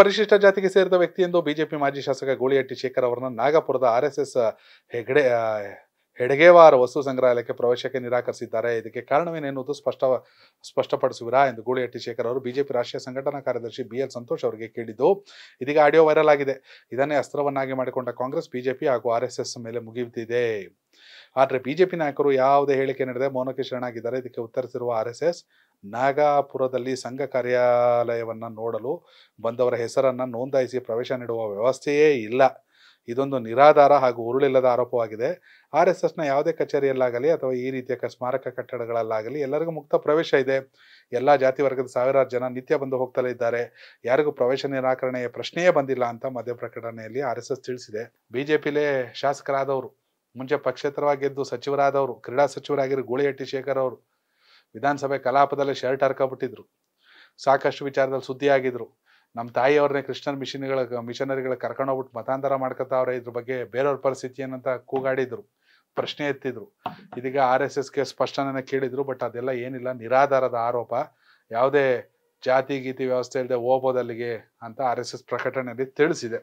ಪರಿಶಿಷ್ಟ ಜಾತಿಗೆ ಸೇರಿದ ವ್ಯಕ್ತಿ ಎಂದು ಬಿಜೆಪಿ ಮಾಜಿ ಶಾಸಕ ಗೋಳಿಹಟ್ಟಿ ಶೇಖರ್ ಅವರನ್ನು ನಾಗಪುರದ ಆರ್ಎಸ್ಎಸ್ ಹೆಗ್ಡೆ ಹೆಡಗೇವಾರ ವಸ್ತು ಸಂಗ್ರಹಾಲಯಕ್ಕೆ ಪ್ರವೇಶಕ್ಕೆ ನಿರಾಕರಿಸಿದ್ದಾರೆ ಇದಕ್ಕೆ ಕಾರಣವೇನೆನ್ನುವುದು ಸ್ಪಷ್ಟ ಸ್ಪಷ್ಟಪಡಿಸುವಿರಾ ಎಂದು ಗೂಳಿಹಟ್ಟಿ ಶೇಖರ್ ಅವರು ಬಿಜೆಪಿ ರಾಷ್ಟ್ರೀಯ ಸಂಘಟನಾ ಕಾರ್ಯದರ್ಶಿ ಬಿ ಎಲ್ ಸಂತೋಷ್ ಅವರಿಗೆ ಕೇಳಿದ್ದು ಇದೀಗ ಆಡಿಯೋ ವೈರಲ್ ಆಗಿದೆ ಇದನ್ನೇ ಅಸ್ತ್ರವನ್ನಾಗಿ ಮಾಡಿಕೊಂಡ ಕಾಂಗ್ರೆಸ್ ಬಿಜೆಪಿ ಹಾಗೂ ಆರ್ ಎಸ್ ಎಸ್ ಮೇಲೆ ಮುಗಿಯುತ್ತಿದೆ ಆದರೆ ಬಿಜೆಪಿ ನಾಯಕರು ಯಾವುದೇ ಹೇಳಿಕೆ ನೀಡದೆ ಮೌನಕ್ಕೆ ಶರಣಾಗಿದ್ದಾರೆ ಇದಕ್ಕೆ ಉತ್ತರಿಸಿರುವ ಆರ್ ಎಸ್ ಎಸ್ ನಾಗಾಪುರದಲ್ಲಿ ಸಂಘ ಕಾರ್ಯಾಲಯವನ್ನು ನೋಡಲು ಬಂದವರ ಹೆಸರನ್ನು ನೋಂದಾಯಿಸಿ ಪ್ರವೇಶ ನೀಡುವ ವ್ಯವಸ್ಥೆಯೇ ಇಲ್ಲ ಇದೊಂದು ನಿರಾಧಾರ ಹಾಗೂ ಉರುಳಿಲ್ಲದ ಆರೋಪವಾಗಿದೆ ಆರ್ ಎಸ್ ಎಸ್ನ ಯಾವುದೇ ಕಚೇರಿಯಲ್ಲಾಗಲಿ ಅಥವಾ ಈ ರೀತಿಯ ಸ್ಮಾರಕ ಕಟ್ಟಡಗಳಲ್ಲಾಗಲಿ ಎಲ್ಲರಿಗೂ ಮುಕ್ತ ಪ್ರವೇಶ ಇದೆ ಎಲ್ಲ ಜಾತಿ ವರ್ಗದ ಸಾವಿರಾರು ಜನ ನಿತ್ಯ ಬಂದು ಹೋಗ್ತಲೇ ಇದ್ದಾರೆ ಯಾರಿಗೂ ಪ್ರವೇಶ ನಿರಾಕರಣೆಯ ಪ್ರಶ್ನೆಯೇ ಬಂದಿಲ್ಲ ಅಂತ ಮಧ್ಯ ಪ್ರಕಟಣೆಯಲ್ಲಿ ಆರ್ ಎಸ್ ಎಸ್ ತಿಳಿಸಿದೆ ಬಿಜೆಪಿಲೇ ಶಾಸಕರಾದವರು ಮುಂಚೆ ಪಕ್ಷೇತರವಾಗಿ ಸಚಿವರಾದವರು ಕ್ರೀಡಾ ಸಚಿವರಾಗಿರು ಗೂಳಿಹಟ್ಟಿ ಶೇಖರ್ ಅವರು ವಿಧಾನಸಭೆ ಕಲಾಪದಲ್ಲಿ ಶರ್ಟ್ ಹರ್ಕಬಿಟ್ಟಿದ್ರು ಸಾಕಷ್ಟು ವಿಚಾರದಲ್ಲಿ ಸುದ್ದಿಯಾಗಿದ್ರು ನಮ್ಮ ತಾಯಿಯವ್ರನ್ನೇ ಕ್ರಿಶ್ಚಿಯನ್ ಮಿಷನ್ಗಳ ಮಿಷನರಿಗಳ ಕರ್ಕೊಂಡೋಗ್ಬಿಟ್ಟು ಮತಾಂತರ ಮಾಡ್ಕೊತಾವ್ರೆ ಇದ್ರ ಬಗ್ಗೆ ಬೇರೆಯವ್ರ ಪರಿಸ್ಥಿತಿ ಏನಂತ ಕೂಗಾಡಿದ್ರು ಪ್ರಶ್ನೆ ಎತ್ತಿದ್ರು ಇದೀಗ ಆರ್ ಎಸ್ ಎಸ್ಗೆ ಸ್ಪಷ್ಟನೇ ಕೇಳಿದ್ರು ಬಟ್ ಅದೆಲ್ಲ ಏನಿಲ್ಲ ನಿರಾಧಾರದ ಆರೋಪ ಯಾವುದೇ ಜಾತಿ ಗೀತಿ ವ್ಯವಸ್ಥೆ ಇಲ್ಲದೆ ಹೋಗೋದಲ್ಲಿಗೆ ಅಂತ ಆರ್ ಎಸ್ ಎಸ್ ಪ್ರಕಟಣೆಯಲ್ಲಿ ತಿಳಿಸಿದೆ